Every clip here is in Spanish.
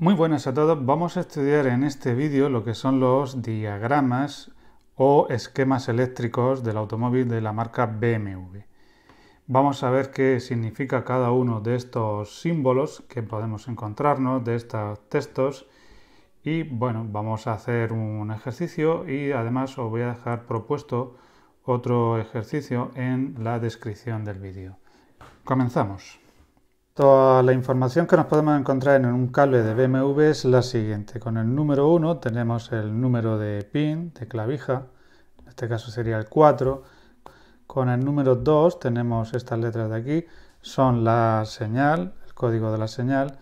Muy buenas a todos. Vamos a estudiar en este vídeo lo que son los diagramas o esquemas eléctricos del automóvil de la marca BMW. Vamos a ver qué significa cada uno de estos símbolos que podemos encontrarnos, de estos textos. Y bueno, vamos a hacer un ejercicio y además os voy a dejar propuesto otro ejercicio en la descripción del vídeo. Comenzamos. Toda la información que nos podemos encontrar en un cable de BMW es la siguiente. Con el número 1 tenemos el número de pin, de clavija, en este caso sería el 4. Con el número 2 tenemos estas letras de aquí, son la señal, el código de la señal.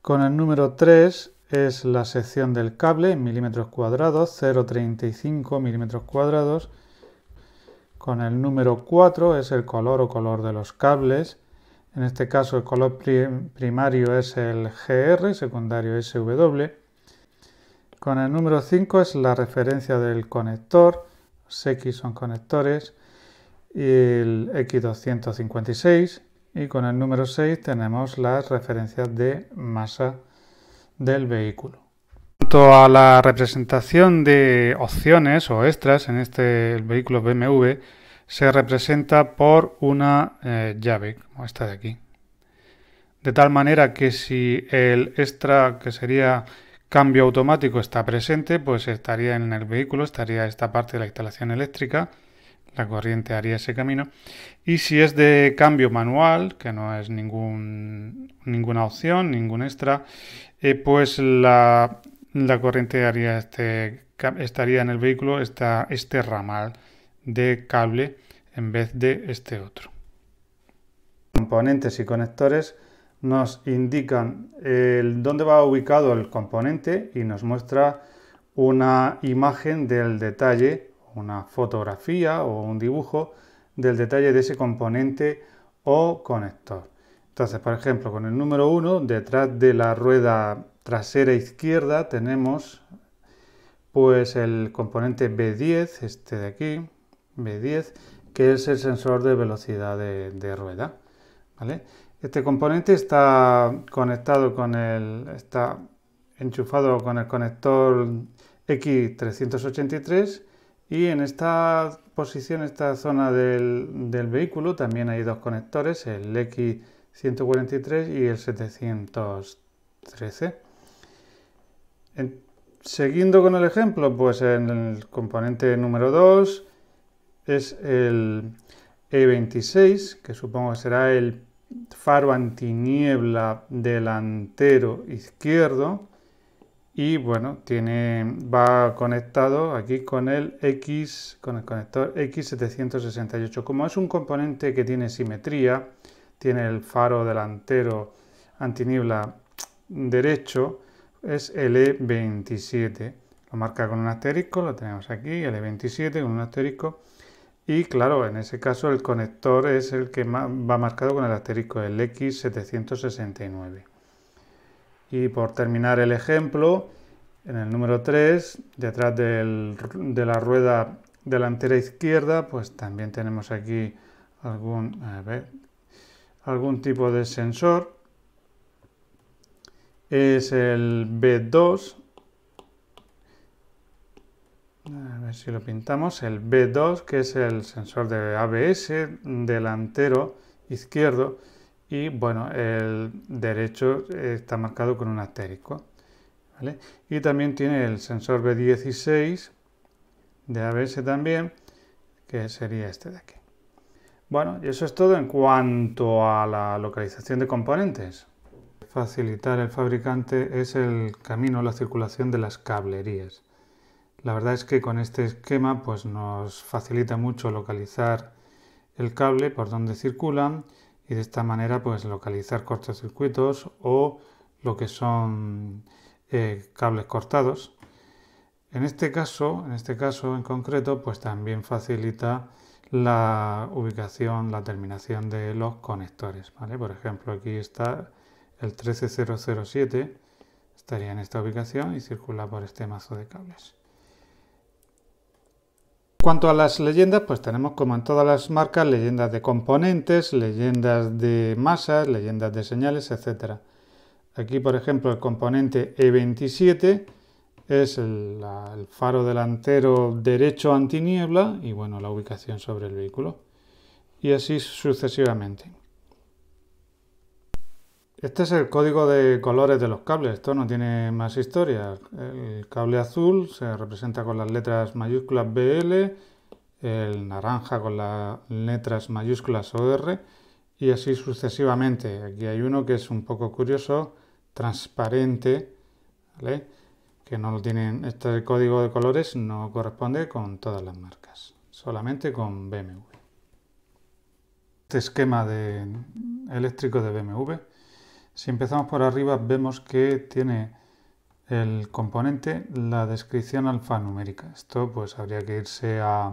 Con el número 3 es la sección del cable milímetros cuadrados, 0,35 milímetros cuadrados. Con el número 4 es el color o color de los cables en este caso el color primario es el GR, secundario SW. Con el número 5 es la referencia del conector, X son conectores, y el X256. Y con el número 6 tenemos las referencias de masa del vehículo. En cuanto a la representación de opciones o extras en este vehículo BMW, se representa por una eh, llave, como esta de aquí. De tal manera que si el extra, que sería cambio automático, está presente, pues estaría en el vehículo, estaría esta parte de la instalación eléctrica, la corriente haría ese camino. Y si es de cambio manual, que no es ningún, ninguna opción, ningún extra, eh, pues la, corriente haría este, estaría en el vehículo, este ramal de cable en vez de este otro. Componentes y conectores nos indican el, dónde va ubicado el componente y nos muestra una imagen del detalle, una fotografía o un dibujo del detalle de ese componente o conector. Entonces, por ejemplo, con el número 1, detrás de la rueda trasera izquierda tenemos pues el componente B10, este de aquí, B10, que es el sensor de velocidad de, rueda. ¿vale? Este componente está conectado con el. está enchufado con el conector X383 y en esta posición, esta zona del, vehículo, también hay dos conectores, el X143 y el 713. Seguiendo siguiendo con el ejemplo, pues en el componente número 2 es el E26, que supongo que será el faro antiniebla delantero izquierdo. Y bueno, tiene, va conectado aquí con el X, con el conector X768. Como es un componente que tiene simetría, tiene el faro delantero antiniebla derecho, es el e 27 Lo marca con un asterisco, lo tenemos aquí, el e 27 con un asterisco. Y claro, en ese caso el conector es el que va marcado con el asterisco, el X769. Y por terminar el ejemplo, en el número 3, detrás de la rueda delantera izquierda, pues también tenemos aquí algún, algún tipo de sensor. Es el B2 si lo pintamos, el B2, que es el sensor de ABS delantero izquierdo, y bueno, el derecho está marcado con un asterisco. Y también tiene el sensor B16 de ABS también, que sería este de aquí. Bueno, y eso es todo en cuanto a la localización de componentes. Facilitar el fabricante es el camino la circulación de las cablerías. La verdad es que con este esquema pues nos facilita mucho localizar el cable por donde circulan y de esta manera pues localizar cortocircuitos o lo que son eh, cables cortados. En este caso, en este caso en concreto, pues también facilita la ubicación, la terminación de los conectores. Por ejemplo, aquí está el 13007, estaría en esta ubicación y circula por este mazo de cables. Cuanto a las leyendas, pues tenemos como en todas las marcas leyendas de componentes, leyendas de masas, leyendas de señales, etc. Aquí, por ejemplo, el componente E27 es el, el faro delantero derecho antiniebla y bueno, la ubicación sobre el vehículo. Y así sucesivamente. Este es el código de colores de los cables, esto no tiene más historia. El cable azul se representa con las letras mayúsculas BL, el naranja con las letras mayúsculas OR y así sucesivamente. Aquí hay uno que es un poco curioso, transparente, que no tienen, este código de colores no corresponde con todas las marcas, solamente con BMW. Este esquema de eléctrico de BMW si empezamos por arriba vemos que tiene el componente la descripción alfanumérica. Esto pues habría que irse a,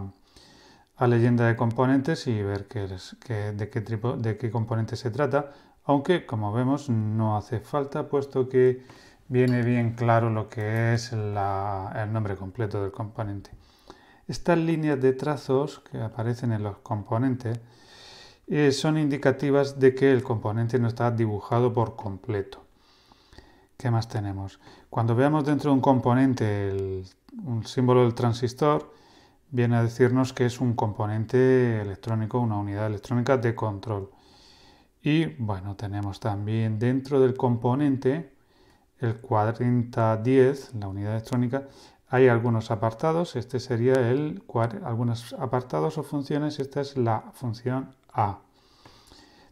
a leyenda de componentes y ver qué de, qué de qué componente se trata, aunque como vemos no hace falta puesto que viene bien claro lo que es el nombre completo del componente. Estas líneas de trazos que aparecen en los componentes eh, son indicativas de que el componente no está dibujado por completo. ¿Qué más tenemos? Cuando veamos dentro de un componente el, un símbolo del transistor, viene a decirnos que es un componente electrónico, una unidad electrónica de control. Y bueno, tenemos también dentro del componente el 4010, la unidad electrónica, hay algunos apartados, este sería el algunos apartados o funciones, esta es la función A.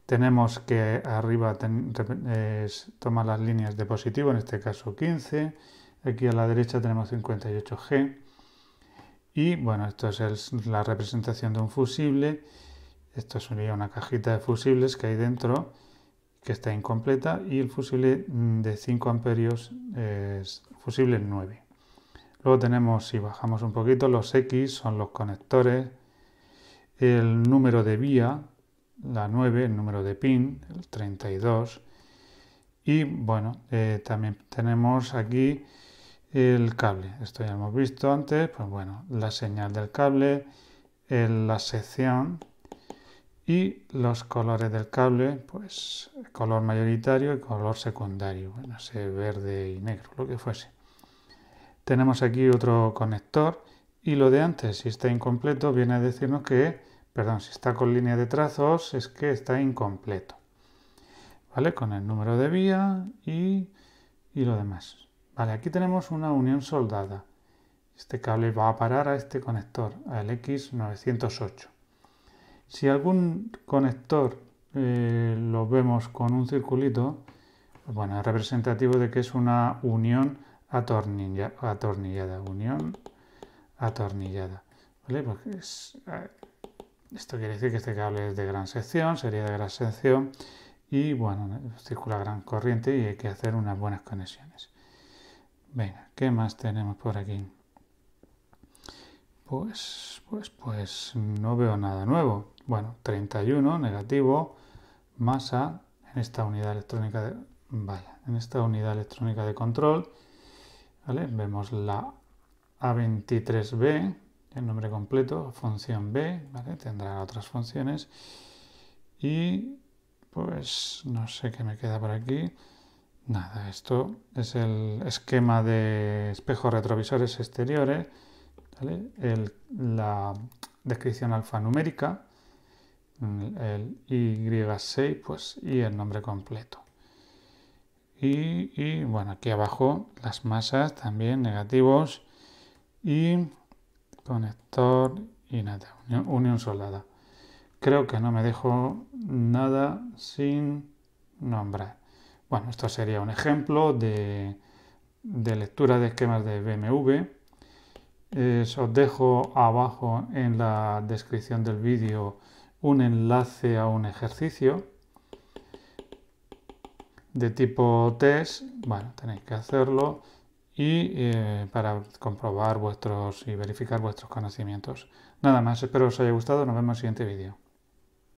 Tenemos que arriba tomar toma las líneas de positivo, en este caso 15. Aquí a la derecha tenemos 58G. Y bueno, esto es la representación de un fusible. Esto sería una cajita de fusibles que hay dentro, que está incompleta. Y el fusible de 5 amperios es fusible 9. Luego tenemos, si bajamos un poquito, los X son los conectores, el número de vía, la 9, el número de pin, el 32. Y bueno, eh, también tenemos aquí el cable. Esto ya hemos visto antes, pues bueno, la señal del cable, la sección y los colores del cable, pues color mayoritario y color secundario, bueno verde y negro, lo que fuese. Tenemos aquí otro conector y lo de antes, si está incompleto, viene a decirnos que, perdón, si está con línea de trazos, es que está incompleto. ¿Vale? Con el número de vía y, lo demás. Vale, aquí tenemos una unión soldada. Este cable va a parar a este conector, al X908. Si algún conector eh, lo vemos con un circulito, bueno, es representativo de que es una unión atornillada, unión atornillada. ¿Vale? esto quiere decir que este cable es de gran sección, sería de gran sección y bueno, circula gran corriente y hay que hacer unas buenas conexiones. Venga, ¿qué más tenemos por aquí? Pues, pues, pues no veo nada nuevo. Bueno, 31, negativo, masa en esta unidad electrónica de, vaya, en esta unidad electrónica de control Vemos la A23B, el nombre completo, función B, Tendrá otras funciones. Y pues no sé qué me queda por aquí. Nada, esto es el esquema de espejos retrovisores exteriores, la descripción alfanumérica, el Y6 pues, y el nombre completo. Y, bueno, aquí abajo las masas también negativos y conector y nada, unión, unión soldada. Creo que no me dejo nada sin nombrar. Bueno, esto sería un ejemplo de, lectura de esquemas de BMW. os dejo abajo en la descripción del vídeo un enlace a un ejercicio de tipo test, bueno, tenéis que hacerlo y eh, para comprobar vuestros y verificar vuestros conocimientos. Nada más, espero os haya gustado, nos vemos en el siguiente vídeo.